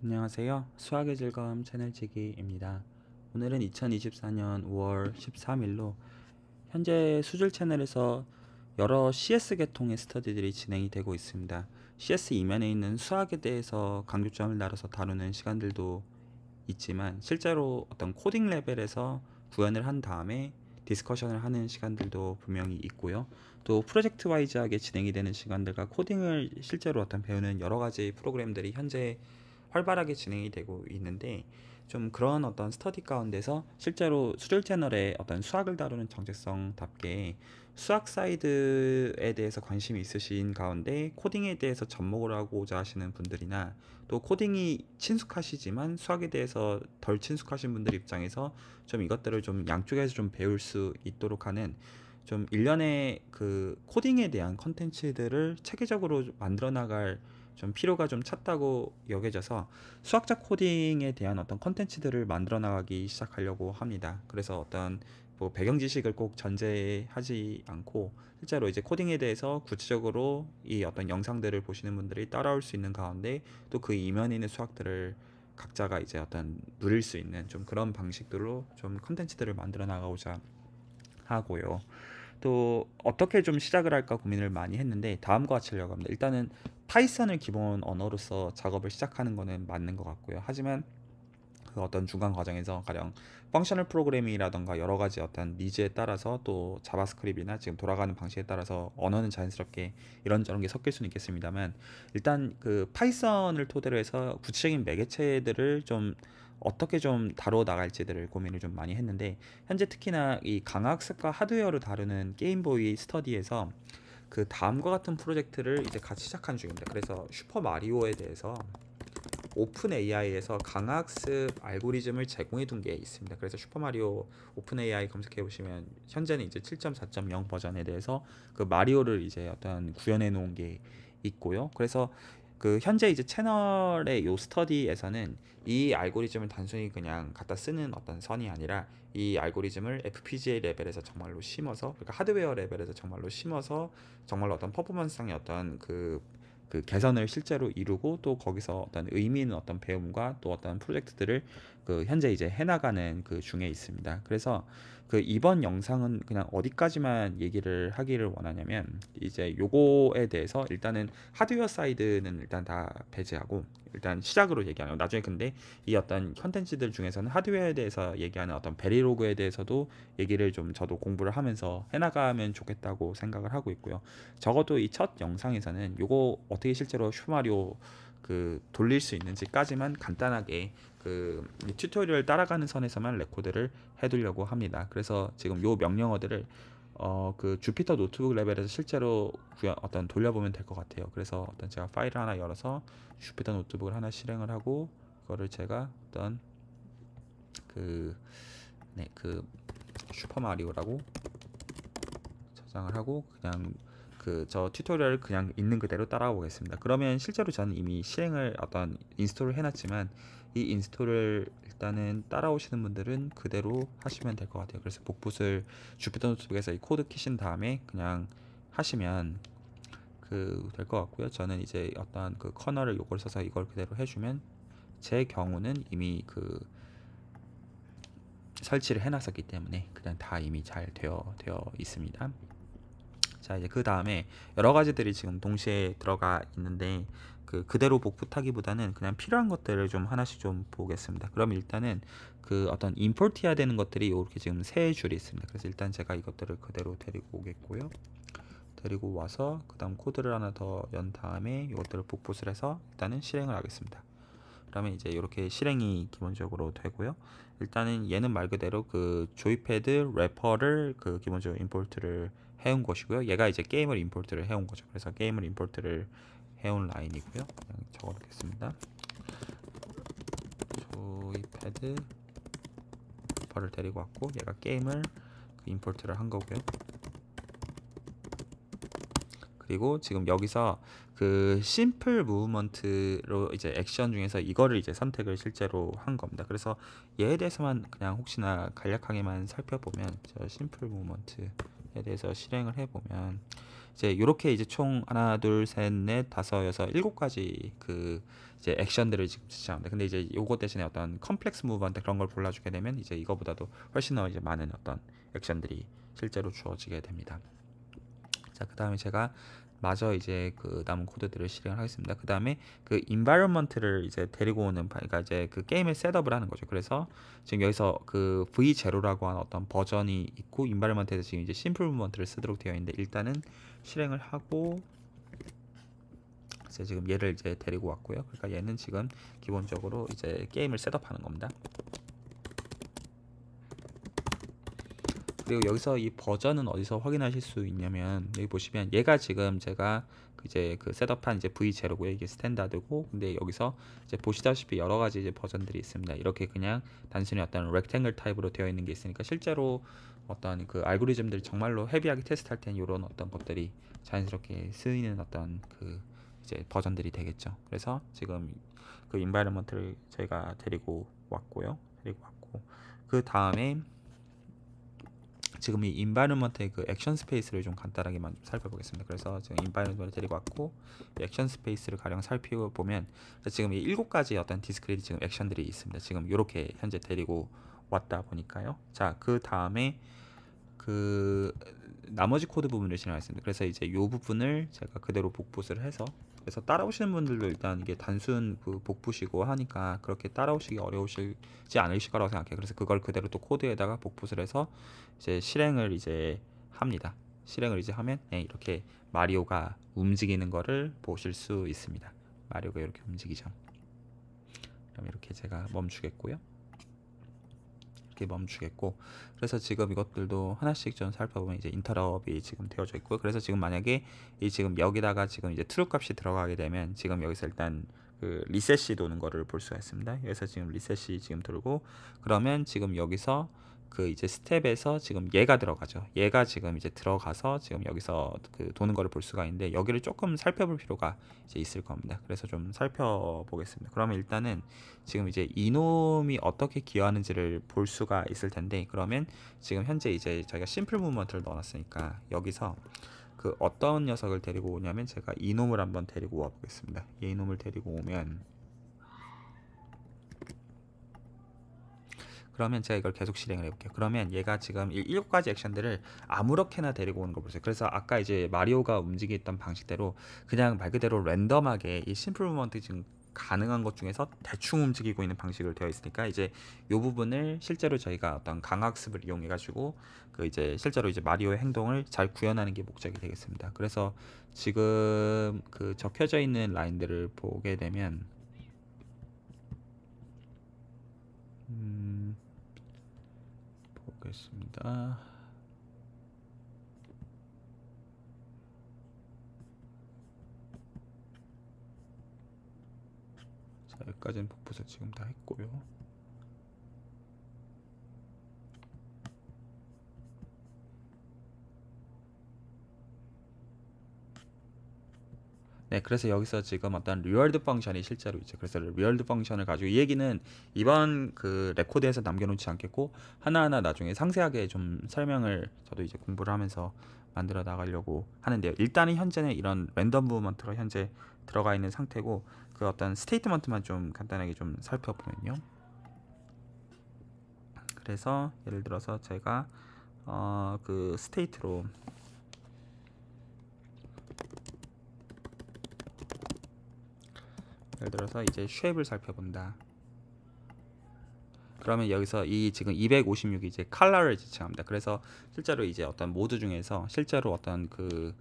안녕하세요. 수학의 즐거움 채널지기입니다. 오늘은 2024년 5월 13일로 현재 수질 채널에서 여러 CS 계통의 스터디들이 진행이 되고 있습니다. CS 이면에 있는 수학에 대해서 강조점을 나눠서 다루는 시간들도 있지만 실제로 어떤 코딩 레벨에서 구현을 한 다음에 디스커션을 하는 시간들도 분명히 있고요. 또 프로젝트 와이즈하게 진행이 되는 시간들과 코딩을 실제로 어떤 배우는 여러 가지 프로그램들이 현재 활발하게 진행이 되고 있는데 좀 그런 어떤 스터디 가운데서 실제로 수질 채널의 어떤 수학을 다루는 정체성답게 수학 사이드에 대해서 관심이 있으신 가운데 코딩에 대해서 접목을 하고자 하시는 분들이나 또 코딩이 친숙하시지만 수학에 대해서 덜 친숙하신 분들 입장에서 좀 이것들을 좀 양쪽에서 좀 배울 수 있도록 하는 좀 일련의 그 코딩에 대한 컨텐츠들을 체계적으로 만들어 나갈 좀 피로가 좀 찼다고 여겨져서 수학자 코딩에 대한 어떤 컨텐츠들을 만들어 나가기 시작하려고 합니다. 그래서 어떤 뭐 배경 지식을 꼭 전제하지 않고 실제로 이제 코딩에 대해서 구체적으로 이 어떤 영상들을 보시는 분들이 따라올 수 있는 가운데 또 그 이면에 있는 수학들을 각자가 이제 어떤 누릴 수 있는 좀 그런 방식들로 좀 컨텐츠들을 만들어 나가고자 하고요. 또 어떻게 좀 시작을 할까 고민을 많이 했는데 다음과 같이 하려고 합니다. 일단은 파이썬을 기본 언어로서 작업을 시작하는 거는 맞는 것 같고요. 하지만 그 어떤 중간 과정에서 가령 펑셔널 프로그래밍이라던가 여러 가지 어떤 니즈에 따라서 또자바스크립이나 지금 돌아가는 방식에 따라서 언어는 자연스럽게 이런저런 게 섞일 수는 있겠습니다만 일단 그 파이썬을 토대로 해서 구체적인 매개체들을 좀 어떻게 좀 다뤄 나갈지들을 고민을 좀 많이 했는데 현재 특히나 이 강학습과 하드웨어를 다루는 게임보이 스터디에서 그 다음과 같은 프로젝트를 이제 같이 시작한 중입니다. 그래서 슈퍼 마리오에 대해서 오픈 AI에서 강학습 알고리즘을 제공해 둔 게 있습니다. 그래서 슈퍼마리오 오픈 AI 검색해 보시면 현재는 이제 7.4.0 버전에 대해서 그 마리오를 이제 어떤 구현해 놓은 게 있고요. 그래서 그 현재 이제 채널의 요 스터디에서는 이 알고리즘을 단순히 그냥 갖다 쓰는 어떤 선이 아니라 이 알고리즘을 FPGA 레벨에서 정말로 심어서 그러니까 하드웨어 레벨에서 정말로 심어서 정말로 어떤 퍼포먼스상의 어떤 그그 그 개선을 실제로 이루고 또 거기서 어떤 의미 있는 어떤 배움과 또 어떤 프로젝트들을 그 현재 이제 해나가는 그 중에 있습니다. 그래서 그 이번 영상은 그냥 어디까지만 얘기를 하기를 원하냐면 이제 요거에 대해서 일단은 하드웨어 사이드는 일단 다 배제하고 일단 시작으로 얘기하고 나중에 근데 이 어떤 컨텐츠들 중에서는 하드웨어에 대해서 얘기하는 어떤 베리로그에 대해서도 얘기를 좀 저도 공부를 하면서 해나가면 좋겠다고 생각을 하고 있고요 적어도 이 첫 영상에서는 요거 어떻게 실제로 슈마리오 그 돌릴 수 있는지까지만 간단하게 그 튜토리얼 따라가는 선에서만 레코드를 해두려고 합니다. 그래서 지금 요 명령어들을 어, 그 주피터 노트북 레벨에서 실제로 구현, 어떤 돌려보면 될 것 같아요. 그래서 어떤 제가 파일을 하나 열어서 주피터 노트북을 하나 실행을 하고 그거를 제가 어떤 그, 네, 그 슈퍼마리오라고 저장을 하고 그냥 그저 튜토리얼 그냥 있는 그대로 따라와 보겠습니다 그러면 실제로 저는 이미 실행을 어떤 인스톨을 해놨지만 이 인스톨을 일단은 따라오시는 분들은 그대로 하시면 될 것 같아요 그래서 복붙을 주피터 노트북에서 이 코드 키신 다음에 그냥 하시면 그 될 것 같고요 저는 이제 어떤 그 커널을 요걸 써서 이걸 그대로 해주면 제 경우는 이미 그 설치를 해놨었기 때문에 그냥 다 이미 잘 되어 되어 있습니다. 자 이제 그 다음에 여러 가지들이 지금 동시에 들어가 있는데 그 그대로 복붙하기보다는 그냥 필요한 것들을 좀 하나씩 좀 보겠습니다. 그럼 일단은 그 어떤 임포트 해야 되는 것들이 이렇게 지금 세 줄이 있습니다. 그래서 일단 제가 이것들을 그대로 데리고 오겠고요. 데리고 와서 그 다음 코드를 하나 더 연 다음에 이것들을 복붙을 해서 일단은 실행을 하겠습니다. 그러면 이제 이렇게 실행이 기본적으로 되고요. 일단은 얘는 말 그대로 그 조이패드 래퍼를 그 기본적으로 임포트를 해온 것이고요. 얘가 이제 게임을 임포트를 해온 거죠. 그래서 게임을 임포트를 해온 라인이고요. 그냥 적어놓겠습니다. 조이패드 버를 데리고 왔고 얘가 게임을 그 임포트를 한 거고요. 그리고 지금 여기서 그 심플 무브먼트로 이제 액션 중에서 이거를 이제 선택을 실제로 한 겁니다. 그래서 얘에 대해서만 그냥 혹시나 간략하게만 살펴보면 저 심플 무브먼트 에 대해서 실행을 해보면 이제 이렇게 이제 총 하나 둘 셋 넷 다섯 여섯 일곱 가지 그 이제 액션들을 지금 지시합니다. 근데 이제 요거 대신에 어떤 컴플렉스 무브한테 그런 걸 골라주게 되면 이제 이거보다도 훨씬 더 이제 많은 어떤 액션들이 실제로 주어지게 됩니다. 자, 그 다음에 제가 마저 이제 그 남은 코드들을 실행을 하겠습니다. 그 다음에 그 environment를 이제 데리고 오는 그러니까 이제 그 게임의 셋업을 하는 거죠. 그래서 지금 여기서 그 v0라고 하는 어떤 버전이 있고 environment에서 지금 이제 simple movement를 쓰도록 되어 있는데 일단은 실행을 하고 그래서 지금 얘를 이제 데리고 왔고요. 그러니까 얘는 지금 기본적으로 이제 게임을 셋업하는 겁니다. 그리고 여기서 이 버전은 어디서 확인하실 수 있냐면 여기 보시면 얘가 지금 제가 그 이제 그 셋업한 이제 V0고요. 이게 스탠다드고 근데 여기서 이제 보시다시피 여러 가지 이제 버전들이 있습니다. 이렇게 그냥 단순히 어떤 렉탱글 타입으로 되어 있는 게 있으니까 실제로 어떤 그알고리즘들 정말로 헤비하게 테스트할 때는 이런 어떤 것들이 자연스럽게 쓰이는 어떤 그 이제 버전들이 되겠죠. 그래서 지금 그 인바이러먼트를 저희가 데리고 왔고요. 데리고 왔고 그 다음에 지금 이 인바이러먼트의 그 액션 스페이스를 좀 간단하게만 좀 살펴보겠습니다. 그래서 지금 인바이러먼트를 데리고 왔고 액션 스페이스를 가령 살펴보면 지금 이 일곱 가지 어떤 디스크리트 지금 액션들이 있습니다. 지금 이렇게 현재 데리고 왔다 보니까요. 자, 그 다음에 그 나머지 코드 부분을 진행하겠습니다. 그래서 이제 이 부분을 제가 그대로 복붙을 해서 그래서 따라오시는 분들도 일단 이게 단순 그 복붙이고 하니까 그렇게 따라오시기 어려우시지 않으실 거라고 생각해요. 그래서 그걸 그대로 또 코드에다가 복붙을 해서 이제 실행을 이제 합니다. 실행을 이제 하면 네, 이렇게 마리오가 움직이는 거를 보실 수 있습니다. 마리오가 이렇게 움직이죠. 그럼 이렇게 제가 멈추겠고요. 바닥 멈추겠고 그래서 지금 이것들도 하나씩 좀 살펴보면 이제 인터럽이 지금 되어져 있고 그래서 지금 만약에 이 지금 여기다가 지금 이제 트루 값이 들어가게 되면 지금 여기서 일단 그 리셋이 도는 거를 볼 수가 있습니다. 여기서 지금 리셋이 지금 돌고 그러면 지금 여기서 그 이제 스텝에서 지금 얘가 들어가죠. 얘가 지금 이제 들어가서 지금 여기서 그 도는 거를 볼 수가 있는데 여기를 조금 살펴볼 필요가 이제 있을 겁니다. 그래서 좀 살펴보겠습니다. 그러면 일단은 지금 이제 이놈이 어떻게 기여하는지를 볼 수가 있을 텐데 그러면 지금 현재 이제 저희가 심플 무먼트를 넣어놨으니까 여기서 그 어떤 녀석을 데리고 오냐면 제가 이놈을 한번 데리고 와보겠습니다. 이놈을 데리고 오면 그러면 제가 이걸 계속 실행을 해볼게요. 그러면 얘가 지금 일곱 가지 액션들을 아무렇게나 데리고 오는 걸 보세요. 그래서 아까 이제 마리오가 움직였던 방식대로 그냥 말 그대로 랜덤하게 이 심플 무먼트 지금 가능한 것 중에서 대충 움직이고 있는 방식으로 되어 있으니까 이제 요 부분을 실제로 저희가 어떤 강학습을 이용해 가지고 그 이제 실제로 이제 마리오의 행동을 잘 구현하는 게 목적이 되겠습니다. 그래서 지금 그 적혀져 있는 라인들을 보게 되면 음 보겠습니다. 자, 여기까지는 복붙색 지금 다 했고요. 네, 그래서 여기서 지금 어떤 리얼드 펑션이 실제로 이제 그래서 리얼드 펑션을 가지고 이 얘기는 이번 그 레코드에서 남겨놓지 않겠고 하나하나 나중에 상세하게 좀 설명을 저도 이제 공부를 하면서 만들어 나가려고 하는데요. 일단은 현재는 이런 랜덤 무브먼트로 현재 들어가 있는 상태고 그 어떤 스테이트먼트만 좀 간단하게 좀 살펴보면요. 그래서 예를 들어서 제가 어, 그 스테이트로 예를 들어서 이제 쉐입을 살펴본다. 그러면 여기서 이 지금 256이 이제 컬러를 지칭합니다. 그래서 실제로 이제 어떤 모드 중에서 실제로 어떤 그그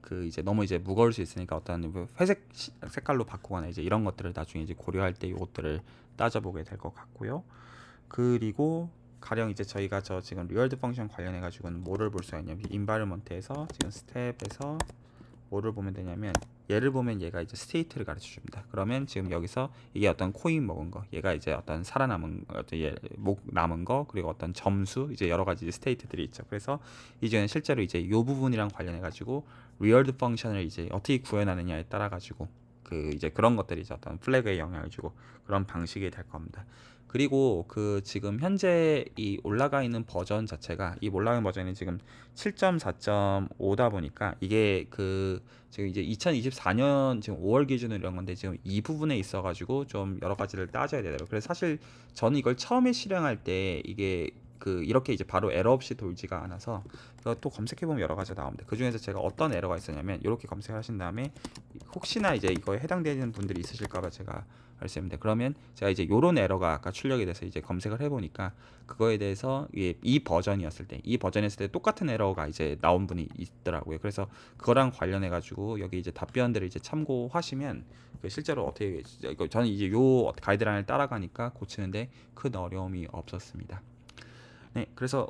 그 이제 너무 이제 무거울 수 있으니까 어떤 뭐 회색 색깔로 바꾸거나 이제 이런 것들을 나중에 이제 고려할 때 이것들을 따져보게 될 것 같고요. 그리고 가령 이제 저희가 저 지금 리얼드 펑션 관련해 가지고는 뭐를 볼 수가 있냐면 인바르먼트에서 지금 스텝에서 뭐를 보면 되냐면 얘를 보면 얘가 이제 스테이트를 가르쳐 줍니다. 그러면 지금 여기서 이게 어떤 코인 먹은 거, 얘가 이제 어떤 살아남은 어떤 목 남은 거, 그리고 어떤 점수 이제 여러 가지 스테이트들이 있죠. 그래서 이제는 실제로 이제 요 부분이랑 관련해 가지고 리얼드 펑션을 이제 어떻게 구현하느냐에 따라 가지고 그 이제 그런 것들이 이제 어떤 플래그에 영향을 주고 그런 방식이 될 겁니다. 그리고 그 지금 현재 이 올라가 있는 버전 자체가 이 올라가는 버전이 지금 7.4.5다 보니까 이게 그 지금 이제 2024년 지금 5월 기준으로 이런 건데 지금 이 부분에 있어 가지고 좀 여러 가지를 따져야 되더라고요. 그래서 사실 저는 이걸 처음에 실행할 때 이게 그 이렇게 이제 바로 에러 없이 돌지가 않아서 또 검색해 보면 여러 가지가 나옵니다. 그 중에서 제가 어떤 에러가 있었냐면 이렇게 검색하신 을 다음에 혹시나 이제 이거에 해당되는 분들이 있으실까봐 제가 말씀입니다. 그러면 제가 이제 요런 에러가 아까 출력이 돼서 이제 검색을 해보니까 그거에 대해서 이 버전이었을 때 이 버전이었을 때 똑같은 에러가 이제 나온 분이 있더라고요. 그래서 그거랑 관련해 가지고 여기 이제 답변들을 이제 참고하시면 그 실제로 어떻게 저는 이제 요 가이드라인을 따라가니까 고치는데 큰 어려움이 없었습니다. 네, 그래서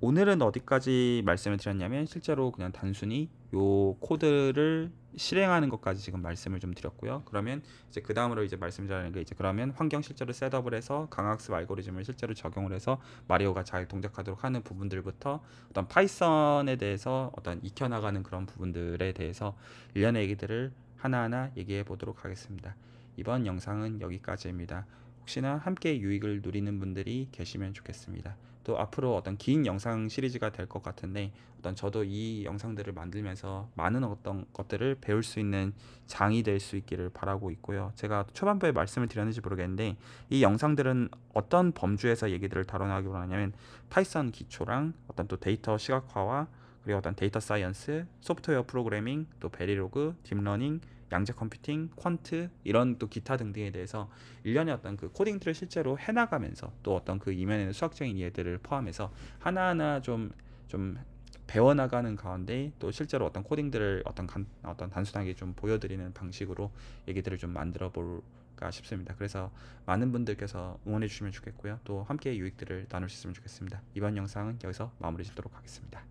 오늘은 어디까지 말씀을 드렸냐면 실제로 그냥 단순히 요 코드를 실행하는 것까지 지금 말씀을 좀 드렸고요. 그러면 이제 그 다음으로 이제 말씀드리는 게 이제 그러면 환경 실제로 셋업을 해서 강학습 알고리즘을 실제로 적용을 해서 마리오가 잘 동작하도록 하는 부분들부터 어떤 파이썬에 대해서 어떤 익혀나가는 그런 부분들에 대해서 일련의 얘기들을 하나하나 얘기해 보도록 하겠습니다. 이번 영상은 여기까지입니다. 혹시나 함께 유익을 누리는 분들이 계시면 좋겠습니다. 또 앞으로 어떤 긴 영상 시리즈가 될 것 같은데 어떤 저도 이 영상들을 만들면서 많은 어떤 것들을 배울 수 있는 장이 될 수 있기를 바라고 있고요. 제가 초반부에 말씀을 드렸는지 모르겠는데 이 영상들은 어떤 범주에서 얘기들을 다뤄나기로 하냐면 파이썬 기초랑 어떤 또 데이터 시각화와 그리고 어떤 데이터 사이언스, 소프트웨어 프로그래밍, 또 베리로그, 딥러닝, 양자 컴퓨팅, 퀀트 이런 또 기타 등등에 대해서 일련의 어떤 그 코딩들을 실제로 해나가면서 또 어떤 그 이면에는 수학적인 이해들을 포함해서 하나하나 좀 좀 배워나가는 가운데 또 실제로 어떤 코딩들을 어떤 간, 어떤 단순하게 좀 보여드리는 방식으로 얘기들을 좀 만들어 볼까 싶습니다. 그래서 많은 분들께서 응원해 주시면 좋겠고요. 또 함께 유익들을 나눌 수 있으면 좋겠습니다. 이번 영상은 여기서 마무리 짓도록 하겠습니다.